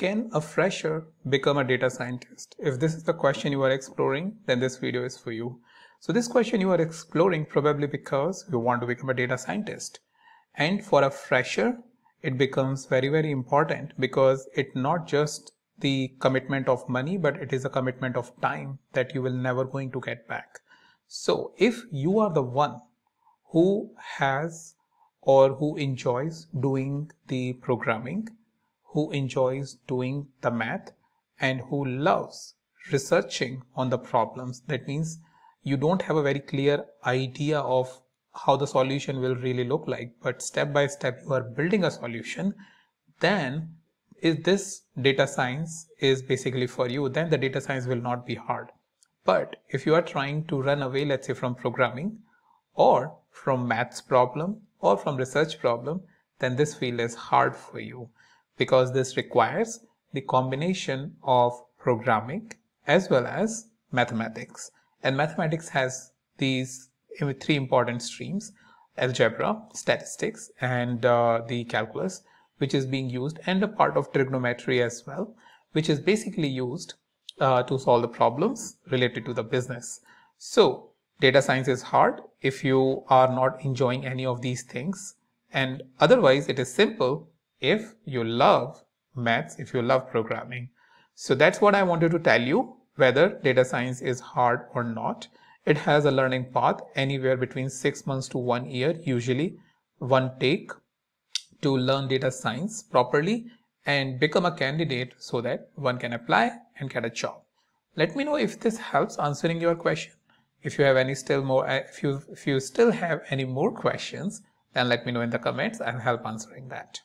Can a fresher become a data scientist? If this is the question you are exploring, then this video is for you. So this question you are exploring probably because you want to become a data scientist. And for a fresher, it becomes very, very important because it's not just the commitment of money, but it is a commitment of time that you will never going to get back. So if you are the one who has or who enjoys doing the programming, who enjoys doing the math and who loves researching on the problems. That means you don't have a very clear idea of how the solution will really look like, but step by step you are building a solution, then is this data science is basically for you, then the data science will not be hard. But if you are trying to run away, let's say from programming or from maths problem or from research problem, then this field is hard for you because this requires the combination of programming as well as mathematics. And mathematics has these three important streams, algebra, statistics, and uh, the calculus, which is being used, and a part of trigonometry as well, which is basically used uh, to solve the problems related to the business. So data science is hard if you are not enjoying any of these things. And otherwise, it is simple if you love maths, if you love programming. So that's what I wanted to tell you, whether data science is hard or not. It has a learning path anywhere between six months to one year, usually one take to learn data science properly and become a candidate so that one can apply and get a job. Let me know if this helps answering your question. If you have any still more, uh, if you, if you still have any more questions, then let me know in the comments. and help answering that.